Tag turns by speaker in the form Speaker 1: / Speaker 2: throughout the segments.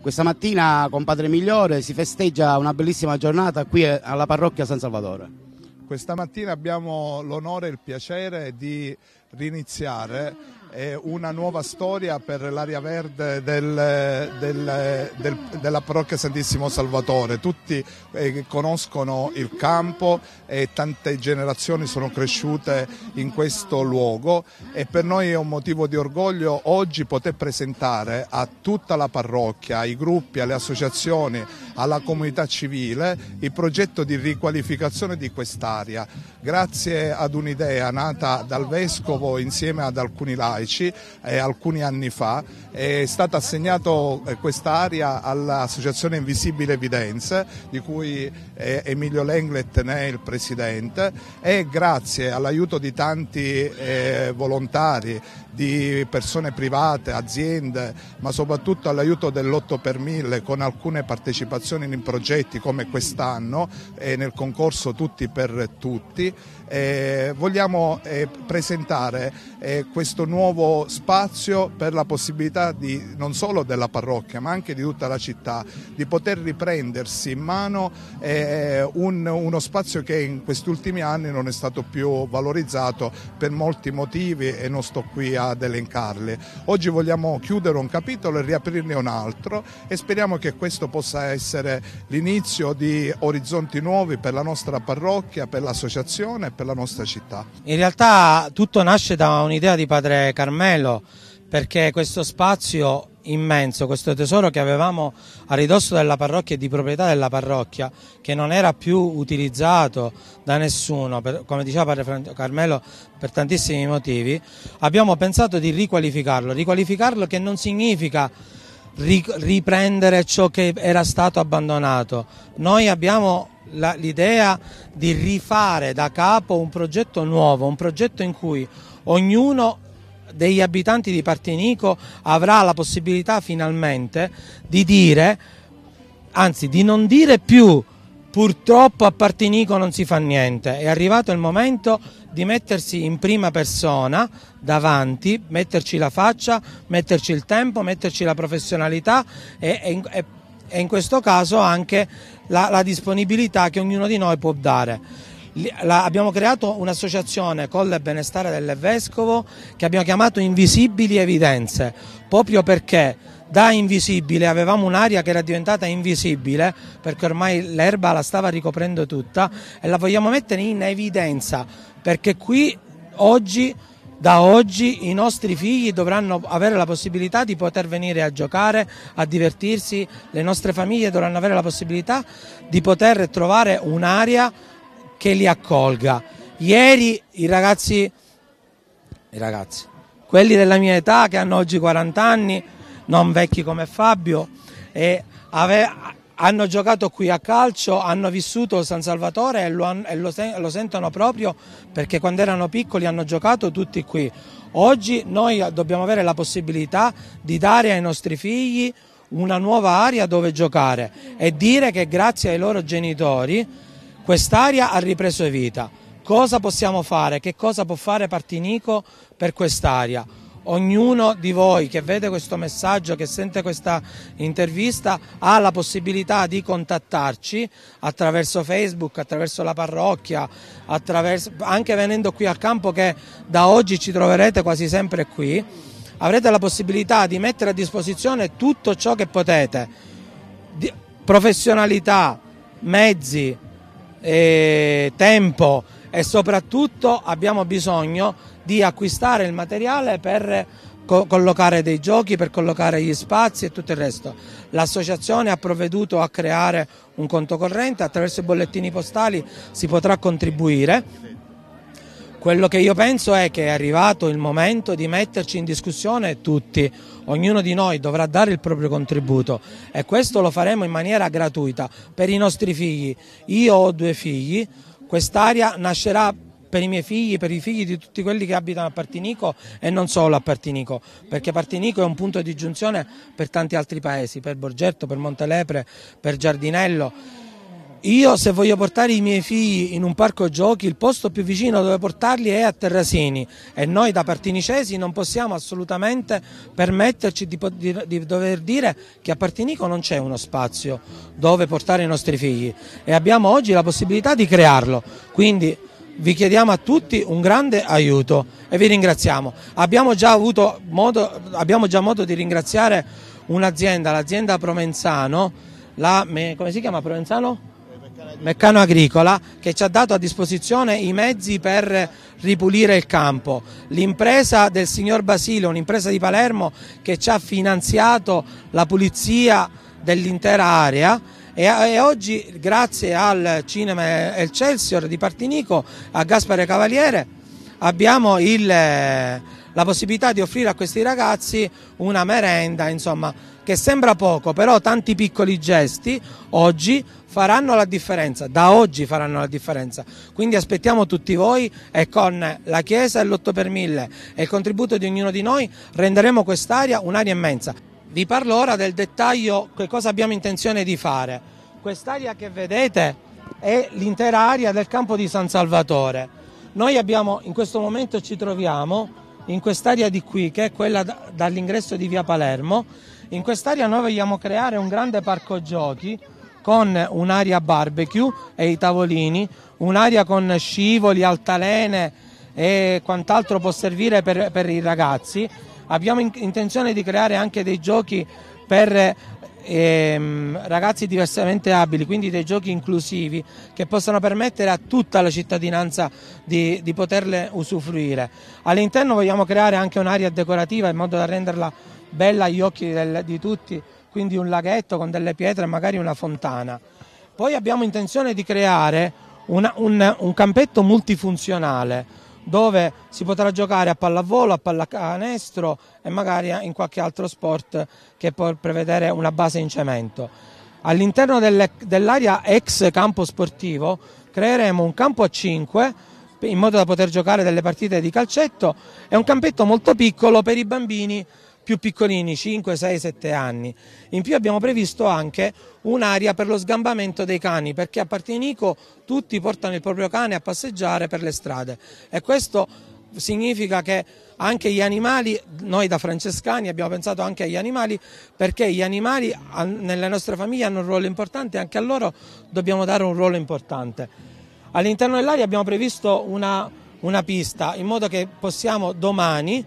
Speaker 1: Questa mattina con Padre Migliore si festeggia una bellissima giornata qui eh, alla parrocchia San
Speaker 2: Salvatore. Questa mattina abbiamo l'onore e il piacere di riniziare è una nuova storia per l'area verde del, del, del, della parrocchia Santissimo Salvatore. Tutti eh, conoscono il campo e tante generazioni sono cresciute in questo luogo e per noi è un motivo di orgoglio oggi poter presentare a tutta la parrocchia, ai gruppi, alle associazioni, alla comunità civile il progetto di riqualificazione di quest'area. Grazie ad un'idea nata dal Vescovo insieme ad alcuni laici laici eh, alcuni anni fa, è stata assegnata eh, quest'area all'Associazione Invisibile Evidenze di cui eh, Emilio Lenglet ne è il presidente e grazie all'aiuto di tanti eh, volontari, di persone private, aziende, ma soprattutto all'aiuto dell'otto per mille con alcune partecipazioni in progetti come quest'anno eh, nel concorso Tutti per Tutti, eh, vogliamo eh, presentare questo nuovo nuovo spazio per la possibilità di, non solo della parrocchia ma anche di tutta la città di poter riprendersi in mano eh, un, uno spazio che in questi ultimi anni non è stato più valorizzato per molti motivi e non sto qui ad elencarli. Oggi vogliamo chiudere un capitolo e riaprirne un altro e speriamo che questo possa essere l'inizio di orizzonti nuovi per la nostra parrocchia, per l'associazione e per la nostra città.
Speaker 1: In realtà tutto nasce da un'idea di padre Carmelo perché questo spazio immenso, questo tesoro che avevamo a ridosso della parrocchia e di proprietà della parrocchia, che non era più utilizzato da nessuno, per, come diceva Padre Carmelo, per tantissimi motivi, abbiamo pensato di riqualificarlo, riqualificarlo che non significa riprendere ciò che era stato abbandonato. Noi abbiamo l'idea di rifare da capo un progetto nuovo, un progetto in cui ognuno degli abitanti di Partinico avrà la possibilità finalmente di dire, anzi di non dire più purtroppo a Partinico non si fa niente, è arrivato il momento di mettersi in prima persona davanti, metterci la faccia, metterci il tempo, metterci la professionalità e, e, e in questo caso anche la, la disponibilità che ognuno di noi può dare abbiamo creato un'associazione con il benestare del Vescovo che abbiamo chiamato Invisibili Evidenze, proprio perché da invisibile avevamo un'area che era diventata invisibile perché ormai l'erba la stava ricoprendo tutta e la vogliamo mettere in evidenza perché qui oggi da oggi i nostri figli dovranno avere la possibilità di poter venire a giocare, a divertirsi, le nostre famiglie dovranno avere la possibilità di poter trovare un'area che li accolga. Ieri i ragazzi, i ragazzi, quelli della mia età che hanno oggi 40 anni, non vecchi come Fabio, ave, hanno giocato qui a calcio, hanno vissuto San Salvatore e, lo, e lo, lo sentono proprio perché quando erano piccoli hanno giocato tutti qui. Oggi noi dobbiamo avere la possibilità di dare ai nostri figli una nuova area dove giocare e dire che grazie ai loro genitori Quest'area ha ripreso vita. Cosa possiamo fare? Che cosa può fare Partinico per quest'area? Ognuno di voi che vede questo messaggio, che sente questa intervista, ha la possibilità di contattarci attraverso Facebook, attraverso la parrocchia, attraverso, anche venendo qui al campo che da oggi ci troverete quasi sempre qui. Avrete la possibilità di mettere a disposizione tutto ciò che potete, di, professionalità, mezzi, eh, tempo e soprattutto abbiamo bisogno di acquistare il materiale per co collocare dei giochi, per collocare gli spazi e tutto il resto. L'associazione ha provveduto a creare un conto corrente, attraverso i bollettini postali si potrà contribuire. Quello che io penso è che è arrivato il momento di metterci in discussione tutti ognuno di noi dovrà dare il proprio contributo e questo lo faremo in maniera gratuita per i nostri figli. Io ho due figli, quest'area nascerà per i miei figli, per i figli di tutti quelli che abitano a Partinico e non solo a Partinico, perché Partinico è un punto di giunzione per tanti altri paesi, per Borgetto, per Montelepre, per Giardinello io se voglio portare i miei figli in un parco giochi, il posto più vicino dove portarli è a Terrasini e noi da partinicesi non possiamo assolutamente permetterci di, di, di dover dire che a Partinico non c'è uno spazio dove portare i nostri figli e abbiamo oggi la possibilità di crearlo. Quindi vi chiediamo a tutti un grande aiuto e vi ringraziamo. Abbiamo già avuto modo, abbiamo già modo di ringraziare un'azienda, l'azienda Provenzano, la, come si chiama Provenzano? Meccano Agricola che ci ha dato a disposizione i mezzi per ripulire il campo. L'impresa del signor Basile, un'impresa di Palermo che ci ha finanziato la pulizia dell'intera area e, oggi grazie al Cinema Excelsior di Partinico, a Gaspare Cavaliere, abbiamo il, la possibilità di offrire a questi ragazzi una merenda, insomma, che sembra poco, però tanti piccoli gesti oggi faranno la differenza, da oggi faranno la differenza. Quindi aspettiamo tutti voi e con la Chiesa e l'8 per 1000 e il contributo di ognuno di noi renderemo quest'area un'area immensa. Vi parlo ora del dettaglio che cosa abbiamo intenzione di fare. Quest'area che vedete è l'intera area del campo di San Salvatore. Noi abbiamo, in questo momento ci troviamo in quest'area di qui, che è quella dall'ingresso di via Palermo. In quest'area noi vogliamo creare un grande parco giochi con un'area barbecue e i tavolini, un'area con scivoli, altalene e quant'altro può servire per, per i ragazzi. Abbiamo in, intenzione di creare anche dei giochi per ehm, ragazzi diversamente abili, quindi dei giochi inclusivi che possano permettere a tutta la cittadinanza di, di poterle usufruire. All'interno vogliamo creare anche un'area decorativa in modo da renderla bella agli occhi del, di tutti quindi un laghetto con delle pietre e magari una fontana. Poi abbiamo intenzione di creare una, un, un, campetto multifunzionale dove si potrà giocare a pallavolo, a pallacanestro e magari in qualche altro sport che può prevedere una base in cemento. All'interno delle, dell'area ex campo sportivo creeremo un campo a 5 in modo da poter giocare delle partite di calcetto e un campetto molto piccolo per i bambini più piccolini, 5, 6, 7 anni. In più abbiamo previsto anche un'area per lo sgambamento dei cani, perché a Partinico tutti portano il proprio cane a passeggiare per le strade e questo significa che anche gli animali, noi da francescani abbiamo pensato anche agli animali perché gli animali nelle nostre famiglie hanno un ruolo importante e anche a loro dobbiamo dare un ruolo importante. All'interno dell'area abbiamo previsto una, una pista in modo che possiamo domani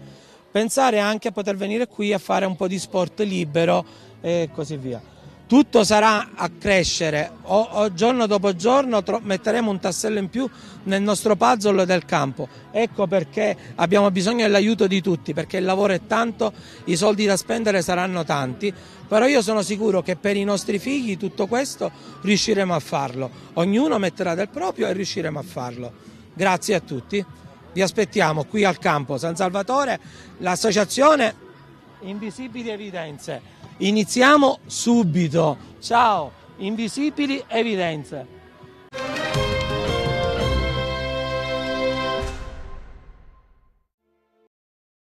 Speaker 1: pensare anche a poter venire qui a fare un po' di sport libero e così via. Tutto sarà a crescere, o, o giorno dopo giorno metteremo un tassello in più nel nostro puzzle del campo. Ecco perché abbiamo bisogno dell'aiuto di tutti, perché il lavoro è tanto, i soldi da spendere saranno tanti, però io sono sicuro che per i nostri figli tutto questo riusciremo a farlo. Ognuno metterà del proprio e riusciremo a farlo. Grazie a tutti. Vi aspettiamo qui al campo San Salvatore, l'associazione Invisibili Evidenze. Iniziamo subito. Ciao, Invisibili Evidenze.